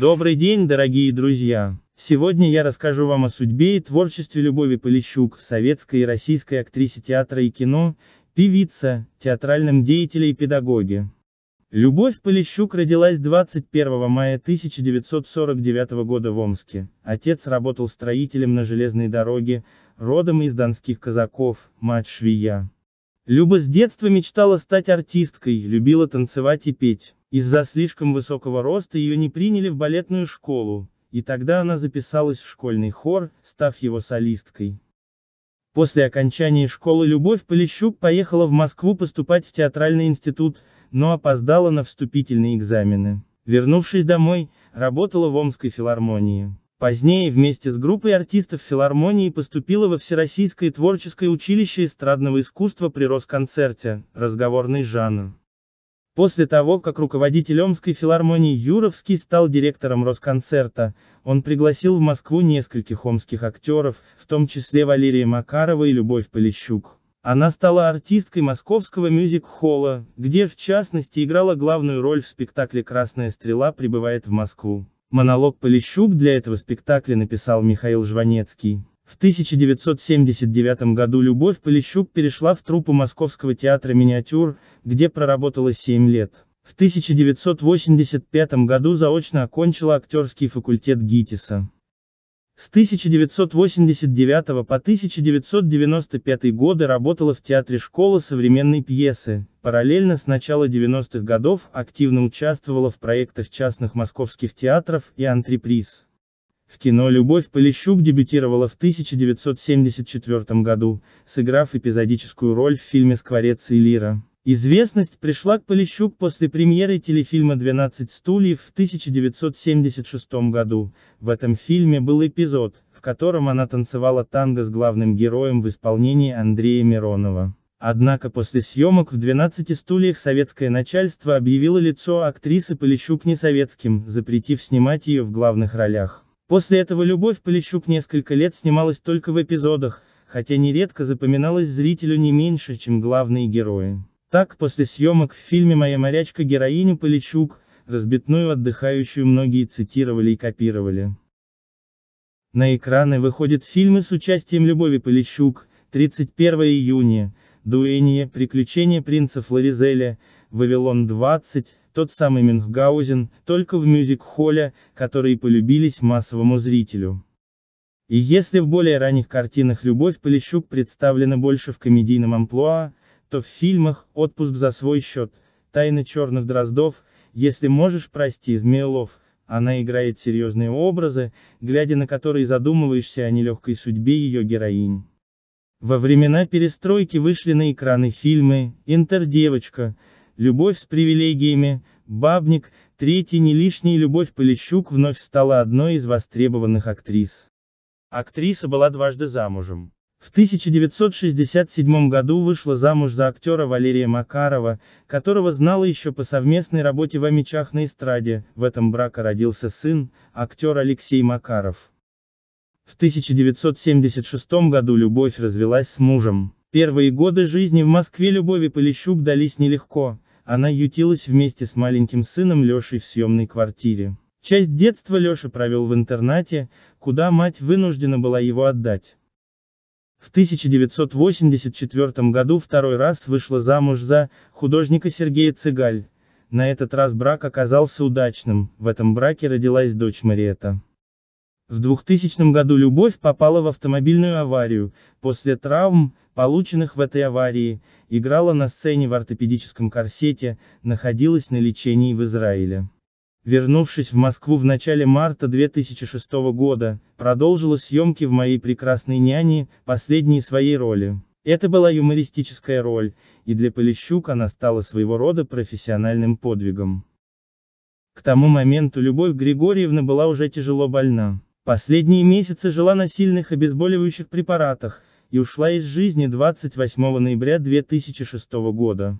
Добрый день, дорогие друзья! Сегодня я расскажу вам о судьбе и творчестве Любови Полищук, советской и российской актрисе театра и кино, певица, театральном деятеле и педагоге. Любовь Полищук родилась 21 мая 1949 года в Омске. Отец работал строителем на железной дороге, родом из донских казаков, мать швея. Люба с детства мечтала стать артисткой, любила танцевать и петь. Из-за слишком высокого роста ее не приняли в балетную школу, и тогда она записалась в школьный хор, став его солисткой. После окончания школы Любовь Полищук поехала в Москву поступать в театральный институт, но опоздала на вступительные экзамены. Вернувшись домой, работала в Омской филармонии. Позднее вместе с группой артистов филармонии поступила во Всероссийское творческое училище эстрадного искусства при Росконцерте, разговорный жанр. После того, как руководитель Омской филармонии Юровский стал директором Росконцерта, он пригласил в Москву нескольких омских актеров, в том числе Валерия Макарова и Любовь Полищук. Она стала артисткой московского мюзик-холла, где в частности играла главную роль в спектакле «Красная стрела прибывает в Москву». Монолог Полищук для этого спектакля написал Михаил Жванецкий. В 1979 году Любовь Полищук перешла в труппу Московского театра миниатюр, где проработала 7 лет. В 1985 году заочно окончила актерский факультет ГИТИСа. С 1989 по 1995 годы работала в Театре школы современной пьесы, параллельно с начала 90-х годов активно участвовала в проектах частных московских театров и антреприз. В кино Любовь Полищук дебютировала в 1974 году, сыграв эпизодическую роль в фильме «Скворец и лира». Известность пришла к Полищук после премьеры телефильма «12 стульев» в 1976 году. В этом фильме был эпизод, в котором она танцевала танго с главным героем в исполнении Андрея Миронова. Однако после съемок в «12 стульях» советское начальство объявило лицо актрисы Полищук несоветским, запретив снимать ее в главных ролях. После этого Любовь Полищук несколько лет снималась только в эпизодах, хотя нередко запоминалась зрителю не меньше, чем главные герои. Так, после съемок в фильме «Моя морячка» героиню Поличук, разбитную отдыхающую многие цитировали и копировали. На экраны выходят фильмы с участием Любови Поличук, 31 июня, «Дуэния», «Приключения принца Флоризеля», «Вавилон 20», тот самый Мюнхгаузен, только в мюзик-холле, которые полюбились массовому зрителю. И если в более ранних картинах Любовь Полищук представлена больше в комедийном амплуа, то в фильмах «Отпуск за свой счет», «Тайны черных дроздов», «Если можешь, прости, Змеелов», она играет серьезные образы, глядя на которые задумываешься о нелегкой судьбе ее героинь. Во времена перестройки вышли на экраны фильмы «Интердевочка», любовь с привилегиями, бабник, третий не лишний любовь Полищук вновь стала одной из востребованных актрис. Актриса была дважды замужем. В 1967 году вышла замуж за актера Валерия Макарова, которого знала еще по совместной работе в «Амичах» на эстраде, в этом браке родился сын, актер Алексей Макаров. В 1976 году любовь развелась с мужем. Первые годы жизни в Москве Любови Полищук дались нелегко, она ютилась вместе с маленьким сыном Лешей в съемной квартире. Часть детства Леша провел в интернате, куда мать вынуждена была его отдать. В 1984 году второй раз вышла замуж за художника Сергея Цыгаль. На этот раз брак оказался удачным, в этом браке родилась дочь Мариэта. В 2000 году Любовь попала в автомобильную аварию, после травм, полученных в этой аварии, играла на сцене в ортопедическом корсете, находилась на лечении в Израиле. Вернувшись в Москву в начале марта 2006 года, продолжила съемки в «Моей прекрасной няне», последней своей роли. Это была юмористическая роль, и для Полищук она стала своего рода профессиональным подвигом. К тому моменту Любовь Григорьевна была уже тяжело больна. Последние месяцы жила на сильных обезболивающих препаратах, и ушла из жизни 28 ноября 2006 года.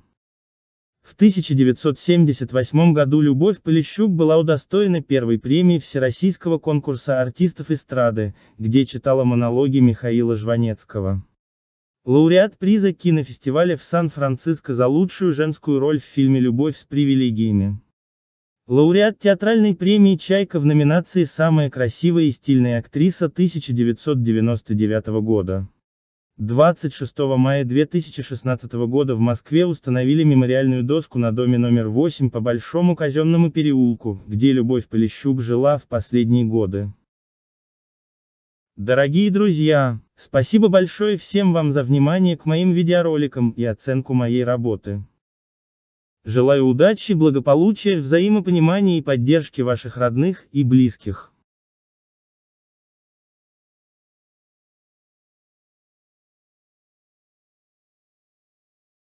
В 1978 году Любовь Полищук была удостоена первой премии Всероссийского конкурса артистов эстрады, где читала монологи Михаила Жванецкого. Лауреат приза кинофестиваля в Сан-Франциско за лучшую женскую роль в фильме «Любовь с привилегиями». Лауреат театральной премии «Чайка» в номинации «Самая красивая и стильная актриса» 1999 года. 26 мая 2016 года в Москве установили мемориальную доску на доме номер 8 по Большому Казенному переулку, где Любовь Полищук жила в последние годы. Дорогие друзья, спасибо большое всем вам за внимание к моим видеороликам и оценку моей работы. Желаю удачи, благополучия, взаимопонимания и поддержки ваших родных и близких.